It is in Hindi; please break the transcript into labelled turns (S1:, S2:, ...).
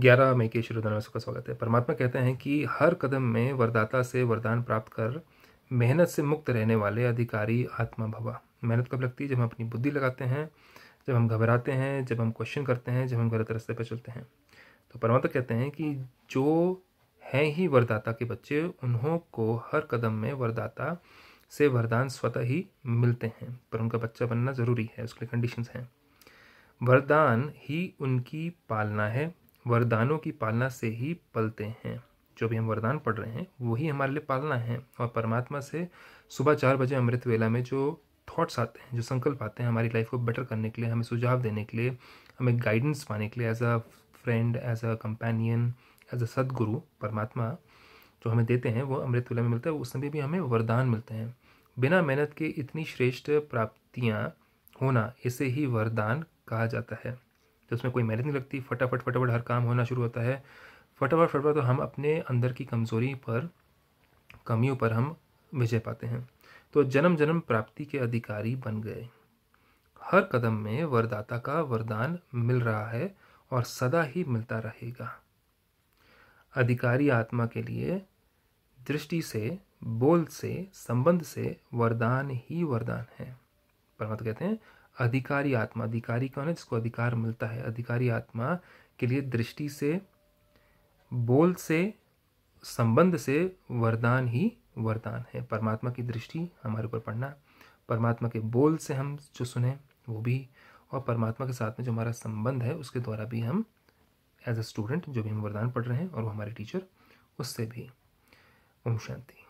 S1: ग्यारह मई के शुरू धनवास का स्वागत है परमात्मा कहते हैं कि हर कदम में वरदाता से वरदान प्राप्त कर मेहनत से मुक्त रहने वाले अधिकारी आत्मा भवा मेहनत कब लगती है जब हम अपनी बुद्धि लगाते हैं जब हम घबराते हैं जब हम क्वेश्चन करते हैं जब हम गलत रास्ते पर चलते हैं तो परमात्मा कहते हैं कि जो हैं ही वरदाता के बच्चे उन्हों को हर कदम में वरदाता से वरदान स्वतः ही मिलते हैं पर उनका बच्चा बनना ज़रूरी है उसके लिए कंडीशंस हैं वरदान ही उनकी पालना है वरदानों की पालना से ही पलते हैं जो भी हम वरदान पढ़ रहे हैं वही हमारे लिए पालना है और परमात्मा से सुबह चार बजे अमृत वेला में जो थॉट्स आते हैं जो संकल्प आते हैं हमारी लाइफ को बेटर करने के लिए हमें सुझाव देने के लिए हमें गाइडेंस पाने के लिए as a friend as a companion as a सदगुरु परमात्मा जो हमें देते हैं वो अमृत वेला में मिलता है उस समय भी हमें वरदान मिलते हैं बिना मेहनत के इतनी श्रेष्ठ प्राप्तियाँ होना इसे ही वरदान कहा जाता है तो उसमें कोई मेहनत नहीं लगती फटाफट फटाफट हर काम होना शुरू होता है फटाफट फटाफट तो हम अपने अंदर की कमज़ोरी पर कमियों पर हम विजय पाते हैं तो जन्म जन्म प्राप्ति के अधिकारी बन गए हर कदम में वरदाता का वरदान मिल रहा है और सदा ही मिलता रहेगा अधिकारी आत्मा के लिए दृष्टि से बोल से संबंध से वरदान ही वरदान है परमात्मा कहते हैं अधिकारी आत्मा अधिकारी कौन है जिसको अधिकार मिलता है अधिकारी आत्मा के लिए दृष्टि से बोल से संबंध से वरदान ही वरदान है परमात्मा की दृष्टि हमारे ऊपर पड़ना परमात्मा के बोल से हम जो सुने वो भी और परमात्मा के साथ में जो हमारा संबंध है उसके द्वारा भी हम एज अ स्टूडेंट जो भी हम वरदान पढ़ रहे हैं और वो हमारे टीचर उससे भी ओम शांति